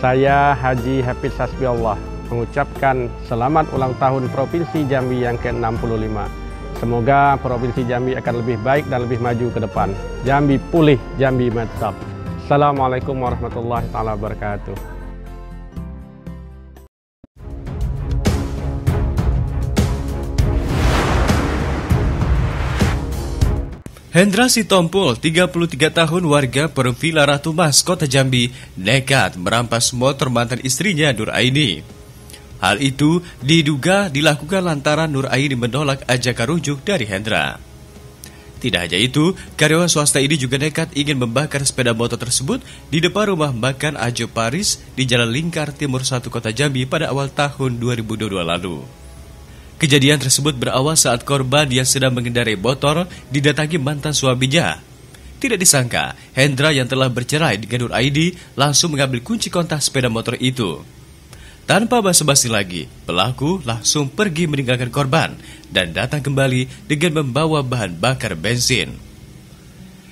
Saya Haji Hafiz Allah mengucapkan selamat ulang tahun Provinsi Jambi yang ke-65. Semoga Provinsi Jambi akan lebih baik dan lebih maju ke depan. Jambi pulih, Jambi mantap. Assalamualaikum warahmatullahi wabarakatuh. Hendra Sitompul, 33 tahun warga Perumvila Ratu Mas, Kota Jambi, nekat merampas motor mantan istrinya Nur Aini. Hal itu diduga dilakukan lantaran Nur Aini menolak ajakan rujuk dari Hendra. Tidak hanya itu, karyawan swasta ini juga nekat ingin membakar sepeda motor tersebut di depan rumah makan Ajo Paris di Jalan Lingkar Timur 1 Kota Jambi pada awal tahun 2022 lalu. Kejadian tersebut berawal saat korban yang sedang mengendarai motor didatangi mantan suaminya. Tidak disangka, Hendra yang telah bercerai dengan Nur Aidi langsung mengambil kunci kontak sepeda motor itu. Tanpa basa-basi lagi, pelaku langsung pergi meninggalkan korban dan datang kembali dengan membawa bahan bakar bensin.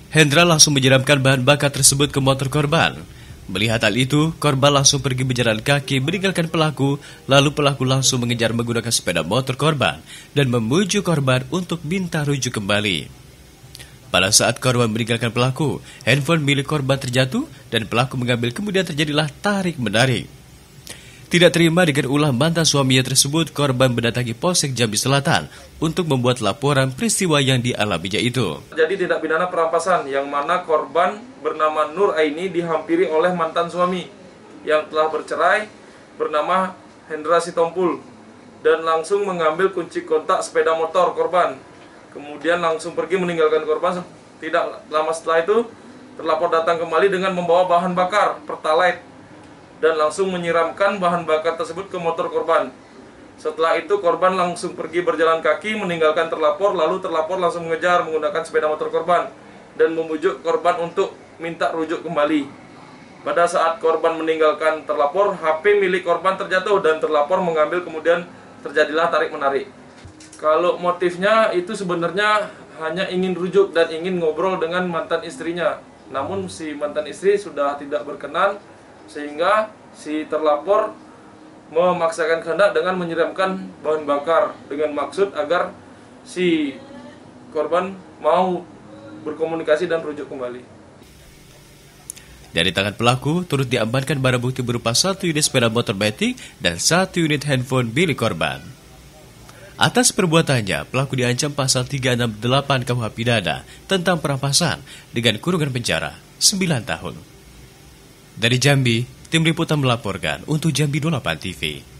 Hendra langsung menyeramkan bahan bakar tersebut ke motor korban. Melihat hal itu, korban langsung pergi berjalan kaki meninggalkan pelaku, lalu pelaku langsung mengejar menggunakan sepeda motor korban dan memuju korban untuk minta rujuk kembali. Pada saat korban meninggalkan pelaku, handphone milik korban terjatuh dan pelaku mengambil kemudian terjadilah tarik-menarik. Tidak terima dengan ulah mantan suaminya tersebut, korban mendatangi Polsek Jambi Selatan untuk membuat laporan peristiwa yang dialaminya itu. Jadi tidak pidana perampasan yang mana korban bernama Nur Aini dihampiri oleh mantan suami yang telah bercerai bernama Hendra Sitompul dan langsung mengambil kunci kontak sepeda motor korban. Kemudian langsung pergi meninggalkan korban. Tidak lama setelah itu terlapor datang kembali dengan membawa bahan bakar pertalite dan langsung menyiramkan bahan bakar tersebut ke motor korban. Setelah itu korban langsung pergi berjalan kaki meninggalkan terlapor lalu terlapor langsung mengejar menggunakan sepeda motor korban dan membujuk korban untuk minta rujuk kembali. Pada saat korban meninggalkan terlapor, HP milik korban terjatuh dan terlapor mengambil kemudian terjadilah tarik-menarik. Kalau motifnya itu sebenarnya hanya ingin rujuk dan ingin ngobrol dengan mantan istrinya. Namun si mantan istri sudah tidak berkenan sehingga si terlapor memaksakan kehendak dengan menyiramkan bahan bakar dengan maksud agar si korban mau berkomunikasi dan rujuk kembali. Dari tangan pelaku turut diamankan barang bukti berupa satu unit sepeda motor metik dan satu unit handphone milik korban. Atas perbuatannya, pelaku diancam pasal 368 KUHP pidana tentang perampasan dengan kurungan penjara 9 tahun. Dari Jambi, tim liputan melaporkan untuk Jambi 28 TV.